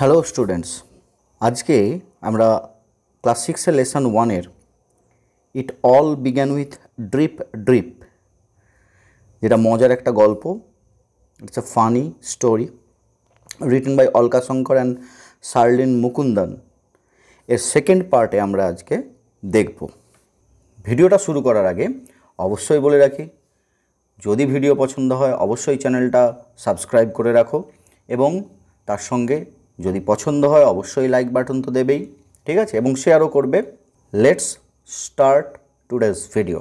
Hello students আজকে আমরা class সিক্সের লেসন ওয়ানের it all began with drip drip যেটা মজার একটা গল্প it's a funny story written by Alka Shankar and Sherlin Mukundan এর সেকেন্ড পার্টে আমরা আজকে দেখব ভিডিওটা শুরু করার আগে অবশ্যই বলে রাখি যদি ভিডিও পছন্দ হয় অবশ্যই চ্যানেলটা সাবস্ক্রাইব করে রাখো এবং তার সঙ্গে যদি পছন্দ হয় অবশ্যই লাইক বাটন তো দেবেই ঠিক আছে এবং শেয়ারও করবে let's start today's video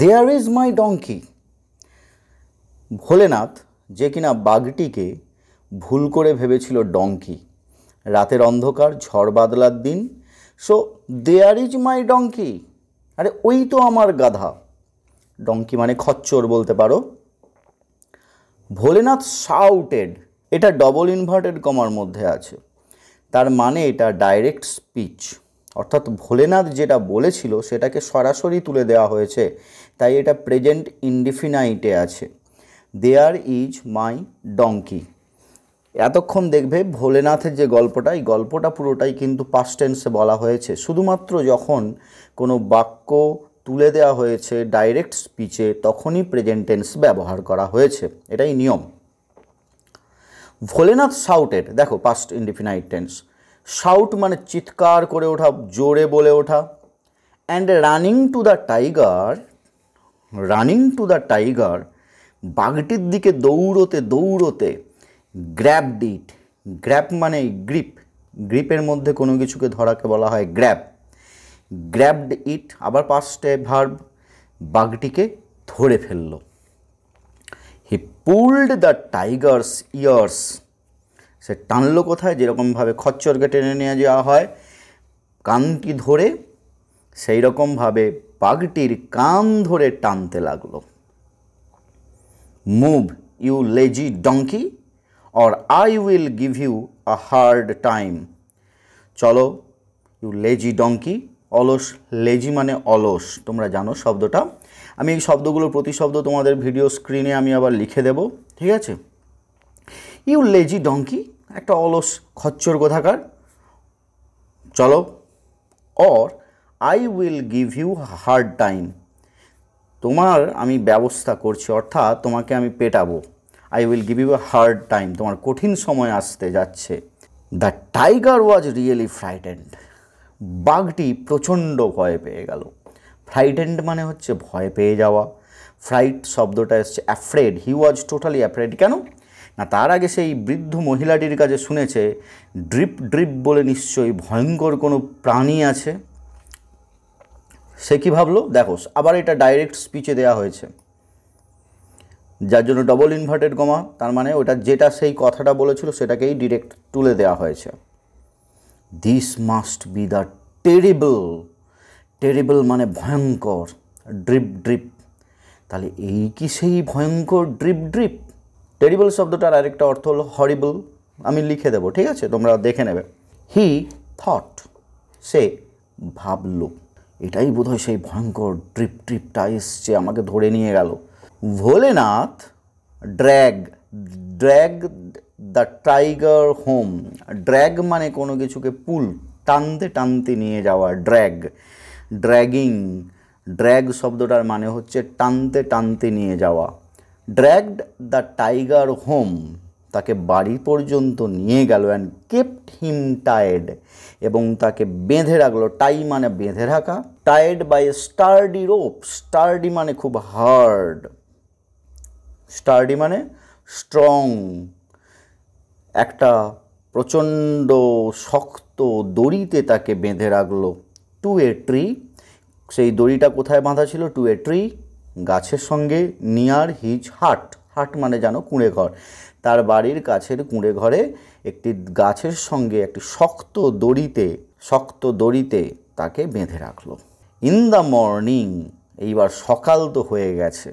there is my donkey Bholenath যে কিনা বাঘটিকে ভুল করে ভেবেছিল ডঙ্কি রাতের অন্ধকার ঝড় বাদলার দিন so there is my donkey আরে ওই তো আমার গাধা ডঙ্কি মানে খচ্চর বলতে পারো ভোলেনাথ শাউটেড এটা ডবল ইনভার্টেড কমার মধ্যে আছে তার মানে এটা ডাইরেক্ট স্পিচ অর্থাৎ ভোলেনাথ যেটা বলেছিল সেটাকে সরাসরি তুলে দেওয়া হয়েছে তাই এটা প্রেজেন্ট ইনডিফিনাইটে আছে দেয়ার ইজ মাই ডঙ্কি এতক্ষণ দেখবে ভোলেনাথের যে গল্পটা এই গল্পটা পুরোটাই কিন্তু পাস্ট টেন্সে বলা হয়েছে শুধুমাত্র যখন কোনো বাক্য তুলে দেওয়া হয়েছে ডাইরেক্ট স্পিচে তখনই প্রেজেন্ট টেন্স ব্যবহার করা হয়েছে এটাই নিয়ম ভোলেনাথ সাউটের দেখো পাস্ট ইনডিফিনাইট টেন্স সাউট মানে চিৎকার করে ওঠা জোরে বলে ওঠা and running to the tiger running to the tiger বাঘটির দিকে দৌড়তে দৌড়তে গ্র্যাপ ডিট গ্র্যাপ মানে গ্রিপ গ্রিপের মধ্যে কোনো কিছুকে ধরাকে বলা হয় গ্র্যাপ গ্র্যাপড ইট আবার পাস্টে ভার্ব বাঘটিকে ধরে ফেললো পুল্ড দ্য টাইগার্স ইয়ার্স সে টানলো কোথায় যেরকমভাবে খচ্চরকে টেনে নিয়ে যাওয়া হয় কানটি ধরে সেই রকমভাবে বাঘটির কান ধরে টানতে লাগলো move you lazy donkey or I will give you a hard time চলো ইউ লেজি ডঙ্কি অলস লেজি মানে অলস তোমরা জানো শব্দটা আমি এই শব্দগুলো প্রতিশব্দ তোমাদের ভিডিও স্ক্রিনে আমি আবার লিখে দেব ঠিক আছে ইউ লেজি ডঙ্কি একটা অলস খচ্চর কোথাকার চলো or I will give you hard time তোমার আমি ব্যবস্থা করছি অর্থাৎ তোমাকে আমি পেটাবো I will give you hard time তোমার কঠিন সময় আসতে যাচ্ছে the tiger was really frightened বাঘটি প্রচণ্ড ভয় পেয়ে গেল ফ্রাইডেন্ড মানে হচ্ছে ভয় পেয়ে যাওয়া ফ্রাইট শব্দটা এসছে afraid he was totally afraid কেন না তার আগে সেই বৃদ্ধ মহিলাটির কাছে শুনেছে ড্রিপ ড্রিপ বলে নিশ্চয়ই ভয়ঙ্কর কোনো প্রাণী আছে সে কি ভাবলো দেখো আবার এটা ডাইরেক্ট স্পিচে দেয়া হয়েছে যার জন্য ডবল ইনভার্টেড কমা তার মানে ওটা যেটা সেই কথাটা বলেছিল সেটাকেই ডিরেক্ট তুলে দেওয়া হয়েছে this must be the terrible terrible মানে ভয়ঙ্কর ড্রিপ ড্রিপ তাহলে এই কি সেই ভয়ঙ্কর ড্রিপ ড্রিপ টেরিবল শব্দটার আরেকটা অর্থ হলো হরিবল আমি লিখে দেবো ঠিক আছে তোমরা দেখে নেবে হি থট সে ভাবল এটাই বোধহয় সেই ভয়ঙ্কর ড্রিপ ড্রিপটা এসছে আমাকে ধরে নিয়ে গেল Bholenath drag drag the tiger home drag মানে কোনো কিছুকে পুল টানতে টানতে নিয়ে যাওয়া ড্র্যাগ ড্র্যাগিং ড্র্যাগ শব্দটার মানে হচ্ছে টানতে টানতে নিয়ে যাওয়া ড্র্যাগড দ্য টাইগার হোম তাকে বাড়ি পর্যন্ত নিয়ে গেল অ্যান্ড কেপ্ট হিম টায়েড এবং তাকে বেঁধে রাখলো টাই মানে বেঁধে রাখা tied by sturdy rope sturdy মানে খুব হার্ড স্টার্ডি মানে স্ট্রং একটা প্রচণ্ড শক্ত দড়িতে তাকে বেঁধে রাখলো টু এ ট্রি সেই দড়িটা কোথায় বাঁধা ছিল টু এ ট্রি গাছের সঙ্গে নিয়ার হিজ হাট হাট মানে জানো কুঁড়ে ঘর তার বাড়ির কাছের কুঁড়ে ঘরে একটি গাছের সঙ্গে একটি শক্ত দড়িতে শক্ত দড়িতে তাকে বেঁধে রাখলো ইন দ্য মর্নিং এইবার সকাল তো হয়ে গেছে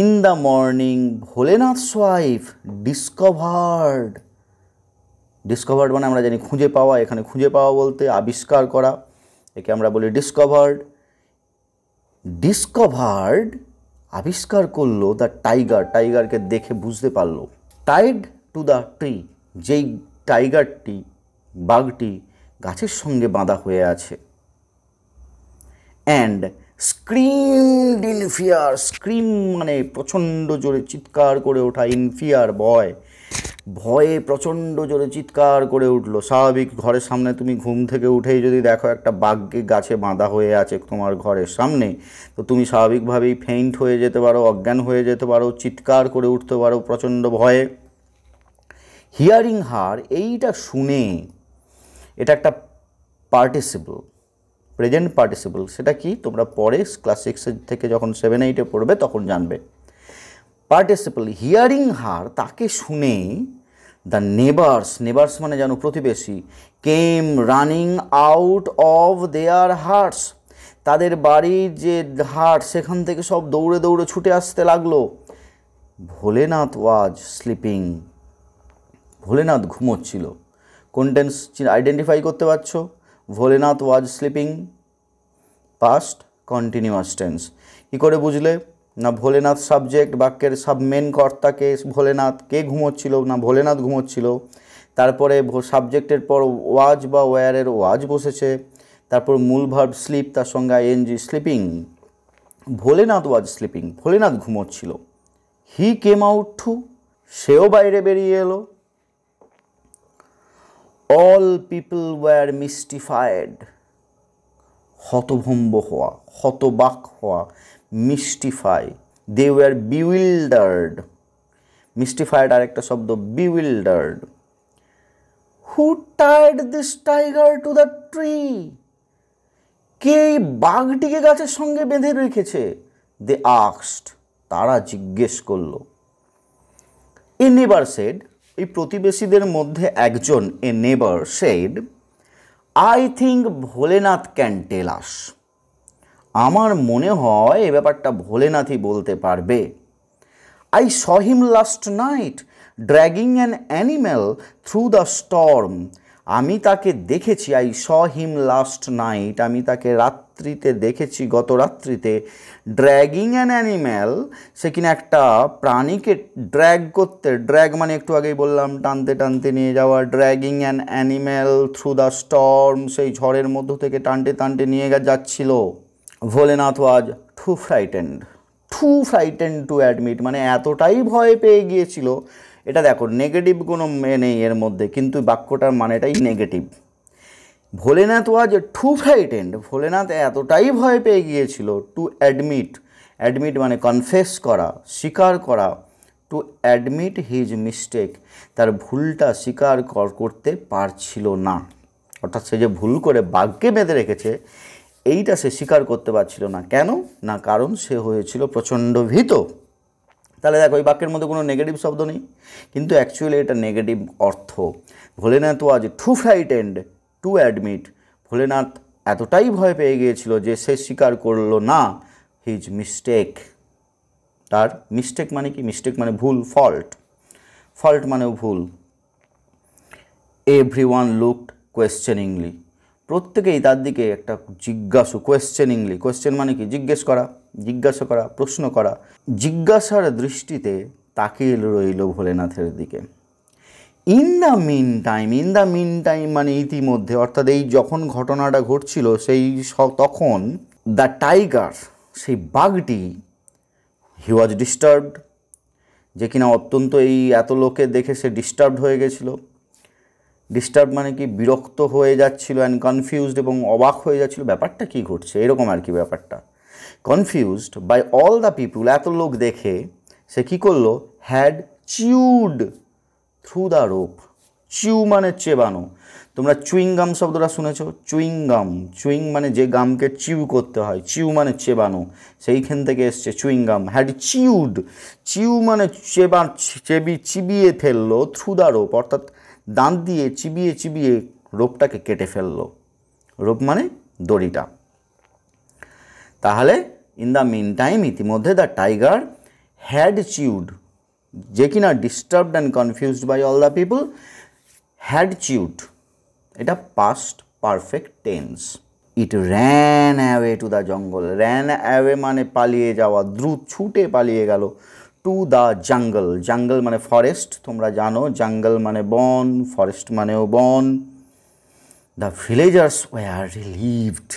in the morning Bholenath wife discovered discovered মানে আমরা জানি খুঁজে পাওয়া এখানে খুঁজে পাওয়া বলতে আবিষ্কার করা একে আমরা বলি ডিসকভার্ড ডিসকভার্ড আবিষ্কার করলো দ্য টাইগার টাইগারকে দেখে বুঝতে পারলো টাইড টু দ্য ট্রি যেই টাইগারটি বাঘটি গাছের সঙ্গে বাঁধা হয়ে আছে অ্যান্ড স্ক্রিম ইনফিয়ার স্ক্রিম মানে প্রচণ্ড জোরে চিৎকার করে ওঠা ইনফিয়ার বয় ভয়ে প্রচণ্ড জোরে চিৎকার করে উঠলো স্বাভাবিক ঘরের সামনে তুমি ঘুম থেকে উঠেই যদি দেখো একটা বাঘকে গাছে বাঁধা হয়ে আছে তোমার ঘরের সামনে তো তুমি স্বাভাবিকভাবেই ফেইন্ট হয়ে যেতে পারো অজ্ঞান হয়ে যেতে পারো চিৎকার করে উঠতে পারো প্রচণ্ড ভয়ে হিয়ারিং হার এইটা শুনে এটা একটা পার্টিসিপল প্রেজেন্ট পার্টিসিপল সেটা কি তোমরা পরে ক্লাস সিক্সের থেকে যখন সেভেন এইটে পড়বে তখন জানবে পার্টিসিপল হিয়ারিং হার তাকে শুনে দ্য নেবার্স নেবার্স মানে যেন প্রতিবেশী came running out of their hearts তাদের বাড়ির যে হার্ট সেখান থেকে সব দৌড়ে দৌড়ে ছুটে আসতে লাগলো ভোলেনাথ ওয়াজ স্লিপিং ভোলেনাথ ঘুমোচ্ছিল কন্টেন্স আইডেন্টিফাই করতে পারছো Bholenath was sleeping past continuous tense কী করে বুঝলে না ভোলেনাথ সাবজেক্ট বাক্যের সাব মেন কর্তাকে ভোলেনাথ কে ঘুমোচ্ছিল না ভোলেনাথ ঘুমোচ্ছিল তারপরে সাবজেক্টের পর ওয়াজ বা ওয়ারের ওয়াজ বসেছে তারপর মূল ভার্ব স্লিপ তার সঙ্গে ing sleeping Bholenath was sleeping Bholenath ঘুমোচ্ছিল হি কেম আউট টু সেও বাইরে বেরিয়ে এলো অল পিপল ওয়ার মিস্টিফায়েড হতভম্ব হওয়া হতবাক হওয়া মিস্টিফাই দে ওয়ার বিউইল্ডার্ড মিস্টিফাইড আরেকটা শব্দ bewildered who tied this tiger to the tree কে এই বাঘটিকে গাছের সঙ্গে বেঁধে রেখেছে দে আক্সড তারা জিজ্ঞেস করলো এ নেবার সেড এই প্রতিবেশীদের মধ্যে একজন a neighbour said I think Bholenath can tell us আমার মনে হয় এ ব্যাপারটা ভোলেনাথই বলতে পারবে I saw him last night dragging an animal through the storm আমি তাকে দেখেছি I saw him last night আমি তাকে রাত্রিতে দেখেছি গত রাত্রিতে ড্র্যাগিং অ্যান অ্যানিম্যাল সে কিনা একটা প্রাণীকে ড্র্যাগ করতে ড্র্যাগ মানে একটু আগেই বললাম টানতে টানতে নিয়ে যাওয়া dragging an animal through the storm সেই ঝড়ের মধ্য থেকে টানতে টানতে নিয়ে যাচ্ছিল Bholenath was too frightened too frightened to admit মানে এতটাই ভয় পেয়ে গিয়েছিল এটা দেখো নেগেটিভ কোনো মেয়ে নেই এর মধ্যে কিন্তু বাক্যটার মানেটাই negative Bholenath was too frightened Bholenath এতটাই ভয় পেয়ে গিয়েছিল টু অ্যাডমিট অ্যাডমিট মানে কনফেস করা স্বীকার করা টু অ্যাডমিট হিজ মিস্টেক তার ভুলটা স্বীকার করতে পারছিল না অর্থাৎ সে যে ভুল করে বাঘকে বেঁধে রেখেছে এইটা সে স্বীকার করতে পারছিল না কেন না কারণ সে হয়েছিল প্রচণ্ড ভীত তাহলে দেখো ওই বাক্যের মধ্যে কোনো নেগেটিভ শব্দ নেই কিন্তু অ্যাকচুয়ালি এটা নেগেটিভ অর্থ Bholenath was too fright and to admit Bholenath এতটাই ভয় পেয়ে গিয়েছিল যে সে স্বীকার করলো না হিজ মিস্টেক তার মিস্টেক মানে কি মিস্টেক মানে ভুল ফল্ট ফল্ট মানেও ভুল এভরি ওয়ান লুকড কোয়েশ্চেনিংলি প্রত্যেকেই তার দিকে একটা জিজ্ঞাসু কোয়েশ্চেনিংলি কোয়েশ্চেন মানে কি জিজ্ঞেস করা জিজ্ঞাসা করা প্রশ্ন করা জিজ্ঞাসার দৃষ্টিতে তাকিয়ে রইল ভোলেনাথের দিকে in the meantime in the meantime মানে ইতিমধ্যে অর্থাৎ এই যখন ঘটনাটা ঘটছিল সেই তখন দ্য টাইগার সেই বাঘটি হি ওয়াজ ডিস্টার্বড যে কিনা অত্যন্ত এই এত লোকে দেখে সে ডিস্টার্বড হয়ে গেছিলো ডিস্টার্ব মানে কি বিরক্ত হয়ে যাচ্ছিল অ্যান্ড কনফিউজড এবং অবাক হয়ে যাচ্ছিল ব্যাপারটা কি ঘটছে এরকম আর কি ব্যাপারটা confused by all the people এত লোক দেখে সে কি করলো had chewed through the rope chew মানে চেবানো তোমরা চুইং গাম শব্দটা শুনেছ চুইং গাম চুইং মানে যে গামকে চিউ করতে হয় চিউ মানে চেবানো সেইখান থেকে এসছে chewing gum had chewed chew মানে চেবা চেবি চিবিয়ে ফেললো থ্রু দ্য রোপ অর্থাৎ দাঁত দিয়ে চিবিয়ে চিবিয়ে রোপটাকে কেটে ফেলল রোপ মানে দড়িটা তাহলে ইন দ্য মিন টাইম ইতিমধ্যে দ্য টাইগার হ্যাড চিউড যে কিনা disturbed and confused by all the people had chewed এটা past perfect tense it ran away to the jungle ran away মানে পালিয়ে যাওয়া দ্রুত ছুটে পালিয়ে গেল টু দ্য জঙ্গল জঙ্গল মানে ফরেস্ট তোমরা জানো জঙ্গল মানে বন ফরেস্ট মানেও বন দ্য ভিলেজার্স ওয়ার রিলিভড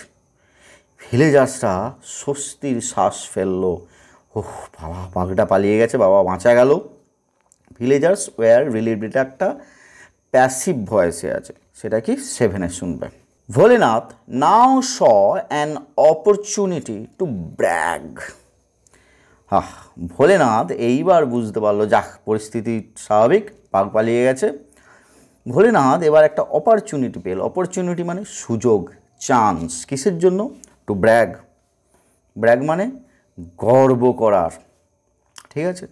ভিলেজার্সরা স্বস্তির শ্বাস ফেলল ওহ বাবা বাঘটা পালিয়ে গেছে বাবা বাঁচা গেল ভিলেজার্স ওয়ার রিলিভড এটা একটা প্যাসিভ ভয়েসে আছে সেটা কি সেভেনে শুনবে Bholenath now saw an opportunity to brag huh Bholenath এইবার বুঝতে পারলো যাক পরিস্থিতি স্বাভাবিক পাক পালিয়ে গেছে ভোলেনাথ এবার একটা অপরচুনিটি পেল অপরচুনিটি মানে সুযোগ চান্স কিসের জন্য টু ব্র্যাগ ব্র্যাগ মানে গর্ব করার ঠিক আছে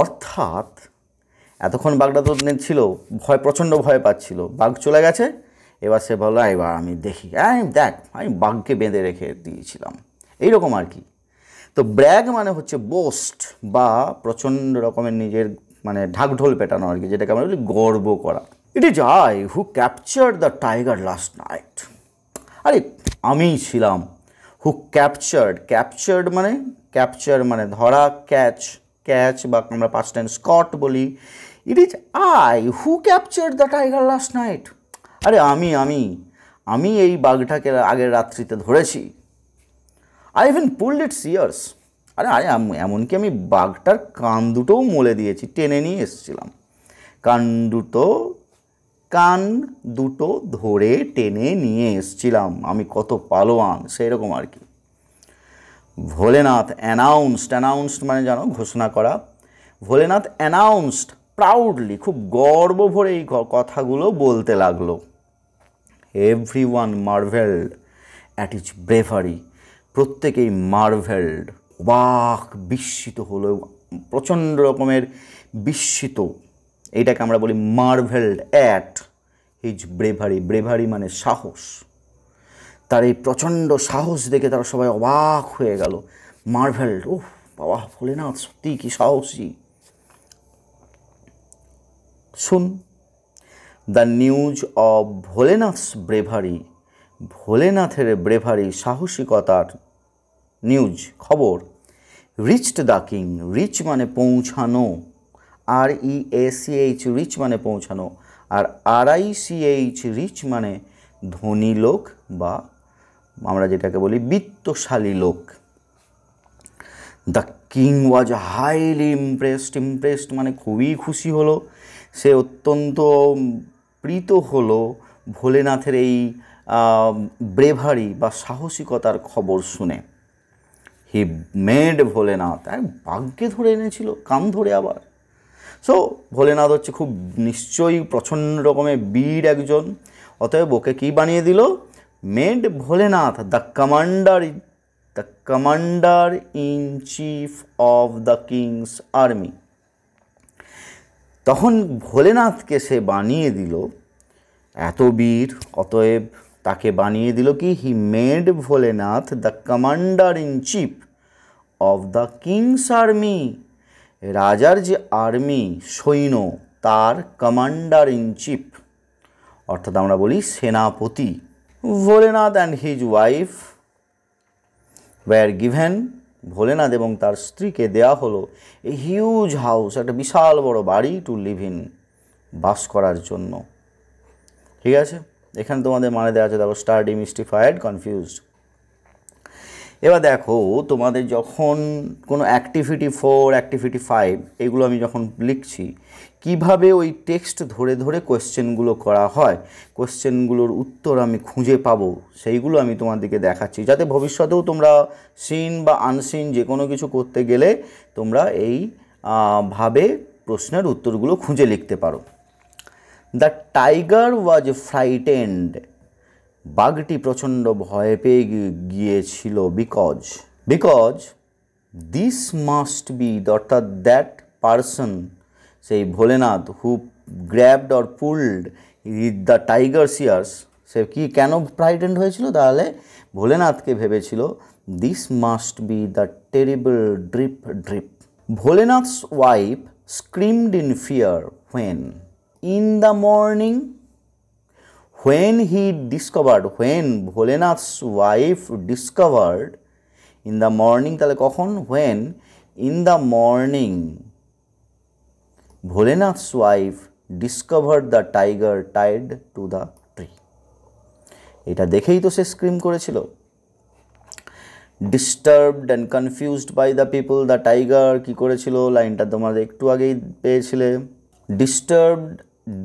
অর্থাৎ এতক্ষণ বাঘটা তো ছিল ভয় প্রচণ্ড ভয় পাচ্ছিল বাঘ চলে গেছে এবার সে বললো এবার আমি দেখি আমি দেখ আমি বাঘকে বেঁধে রেখে দিয়েছিলাম এইরকম আর কি তো ব্র্যাগ মানে হচ্ছে বোস্ট বা প্রচণ্ড রকমের নিজের মানে ঢাকঢোল পেটানো আর কি যেটাকে আমরা বলি গর্ব করা it is I who capture the tiger last night আরে আমি ছিলাম হু ক্যাপচার্ড ক্যাপচার্ড মানে ক্যাপচার মানে ধরা ক্যাচ ক্যাচ বা আমরা পাঁচ টাইম স্কট বলি it is I who capture the tiger last night আরে আমি আমি আমি এই বাঘটাকে আগের রাত্রিতে ধরেছি I even pulled its ears আরে আরে এমনকি আমি বাঘটার কান দুটোও মলে দিয়েছি টেনে নিয়ে এসেছিলাম কান দুটো কান দুটো ধরে টেনে নিয়ে এসছিলাম আমি কত পালোয়ান সেই রকম আর কি ভোলেনাথ অ্যানাউন্সড অ্যানাউন্সড মানে জানো ঘোষণা করা ভোলেনাথ অ্যানাউন্সড প্রাউডলি খুব গর্ব ভরে এই কথাগুলো বলতে লাগলো everyone marvel at his bravery প্রত্যেকেই মার্ভেলড বাক বিস্মিত হলো প্রচণ্ড রকমের বিস্মিত এইটাকে আমরা বলি marvelled at his bravery bravery মানে সাহস তার এই প্রচণ্ড সাহস দেখে তারা সবাই অবাক হয়ে গেল মার্ভেলড ও বাবা ভোলেনাথ সত্যি কি সাহসী soon the news of Bholenath's bravery ভোলেনাথের ব্রেভারি সাহসিকতার নিউজ খবর রিচড দ্য কিং রিচ মানে পৌঁছানো আর ই এসিএইচ রিচ মানে পৌঁছানো আর আর এইচ রিচ মানে ধনী লোক বা আমরা যেটাকে বলি বিত্তশালী লোক the king was highly impressed impressed মানে খুবই খুশি হলো সে অত্যন্ত প্রীত হলো ভোলেনাথের এই ব্রেভারি বা সাহসিকতার খবর শুনে হি মেড ভোলেনাথ এক ভাগ্যে ধরে এনেছিল কাম ধরে আবার সো ভোলেনাথ হচ্ছে খুব নিশ্চয়ই প্রচণ্ড রকমের বীর একজন অতএব ওকে কী বানিয়ে দিল made Bholenath the commander the commander in chief of the king's army তখন ভোলেনাথকে সে বানিয়ে দিল এত বীর অতএব তাকে বানিয়ে দিল কি he made Bholenath the commander in chief of the king's army রাজার যে আর্মি সৈন্য তার কমান্ডার ইন চিফ অর্থাৎ আমরা বলি সেনাপতি Bholenath and his wife were given Bholenath এবং তার স্ত্রীকে দেয়া হলো এ হিউজ হাউস একটা বিশাল বড় বাড়ি টু লিভ ইন বাস করার জন্য ঠিক আছে এখানে তোমাদের মানে দেওয়া আছে দেখো স্টার ডিমিস্টিফায়েড কনফিউজড এবার দেখো তোমাদের যখন কোনো অ্যাক্টিভিটি ফোর অ্যাক্টিভিটি ফাইভ এগুলো আমি যখন লিখছি কিভাবে ওই টেক্সট ধরে ধরে কোয়েশ্চেনগুলো করা হয় কোয়েশ্চেনগুলোর উত্তর আমি খুঁজে পাবো সেইগুলো আমি তোমাদেরকে দেখাচ্ছি যাতে ভবিষ্যতেও তোমরা সিন বা আনসিন যে কোনো কিছু করতে গেলে তোমরা এই ভাবে প্রশ্নের উত্তরগুলো খুঁজে লিখতে পারো দ্য টাইগার ওয়াজ ফ্রাইটেন্ড বাঘটি প্রচণ্ড ভয় পেয়ে গিয়েছিল because because this must be অর্থাৎ দ্যাট পারসন সেই Bholenath who grabbed or pulled the tiger ears সে কি কেন ফ্রাইটেন্ড হয়েছিল তাহলে ভোলেনাথকে ভেবেছিল this must be the terrible drip drip Bholenath's wife screamed in fear when in the morning. When he discovered, when Bholenath's wife discovered in the morning, তাহলে কখন when in the morning Bholenath's wife discovered the tiger tied to the tree. এটা দেখেই তো সে scream করেছিল disturbed and confused by the people the tiger কী করেছিল লাইনটা তোমরা একটু আগেই পেয়েছিলে disturbed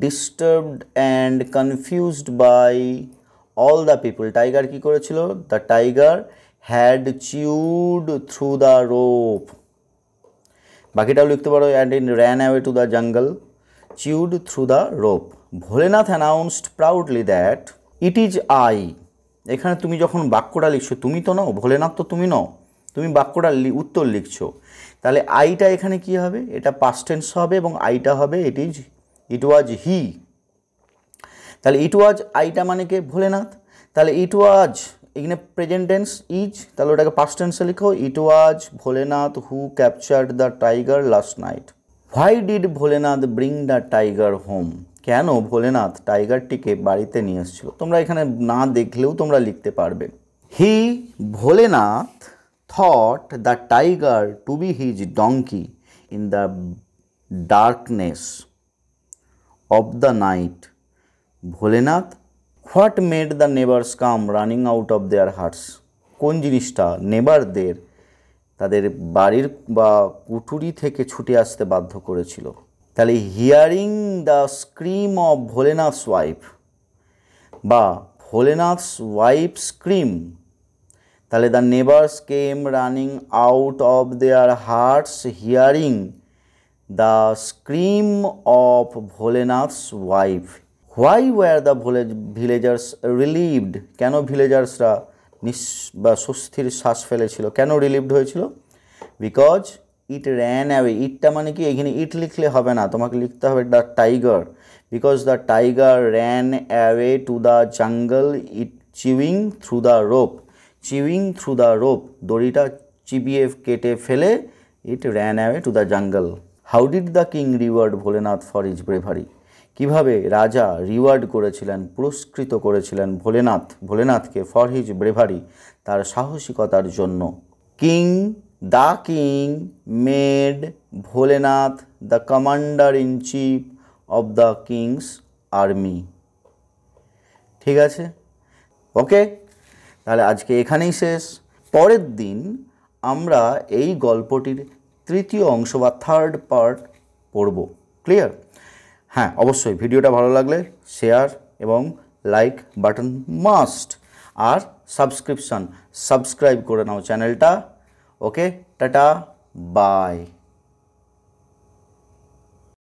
disturbed and confused by all the people tiger কি করেছিল the tiger had chewed through the rope বাকিটাও লিখতে পারো and in ran away to the jungle chewed through the rope Bholenath announced proudly that it is I এখানে তুমি যখন বাক্যটা লিখছো তুমি তো নও ভোলেনাথ তো তুমি নও তুমি বাক্যটা উত্তর লিখছো তাহলে আইটা এখানে কি হবে এটা পাস্টেন্স হবে এবং আইটা হবে ইট ইজ ইট ওয়াজ হি তাহলে ইট ওয়াজ আইটা মানে কে ভোলেনাথ তাহলে ইট ওয়াজ এখানে প্রেজেন্ট টেন্স ইজ তাহলে ওটাকে পাস্ট টেন্সে লিখো it was Bholenath who captured the tiger last night why did Bholenath bring the tiger home কেন ভোলেনাথ টাইগারটিকে বাড়িতে নিয়ে এসেছিল তোমরা এখানে না দেখলেও তোমরা লিখতে পারবে he Bholenath thought the tiger to be his donkey in the darkness of the night Bholenath what made the neighbours come running out of their hearts কোন জিনিসটা নেবারদের তাদের বাড়ির বা কুঠুরি থেকে ছুটে আসতে বাধ্য করেছিল তাহলে hearing the scream of Bholenath's wife বা ভোলেনাথস ওয়াইফ স্ক্রিম তাহলে the neighbours came running out of their hearts hearing the scream of Bholenath's wife why were the Bhole villagers relieved কেন ভিলেজার্সরা নিঃ বা সুস্থির শ্বাস ফেলেছিল কেন রিলিভড হয়েছিল বিকজ ইট র্যান অ্যাওয়ে ইটটা মানে কি এখানে ইট লিখলে হবে না তোমাকে লিখতে হবে the tiger because the tiger ran away to the jungle it chewing through the rope chewing through the rope দড়িটা চিবিয়ে কেটে ফেলে it ran away to the jungle how did the king reward Bholenath for his bravery কীভাবে রাজা reward করেছিলেন পুরস্কৃত করেছিলেন ভোলেনাথ ভোলেনাথকে ফর হিজ ব্রেভারি তার সাহসিকতার জন্য king the king made Bholenath the commander in chief of the king's army ঠিক আছে ওকে তাহলে আজকে এখানেই শেষ পরের দিন আমরা এই গল্পটির তৃতীয় অংশ বা থার্ড পার্ট পড়ব ক্লিয়ার হ্যাঁ অবশ্যই ভিডিওটা ভালো লাগলে শেয়ার এবং লাইক বাটন মাস্ট আর সাবস্ক্রিপশান সাবস্ক্রাইব করে নাও চ্যানেলটা ওকে টাটা বাই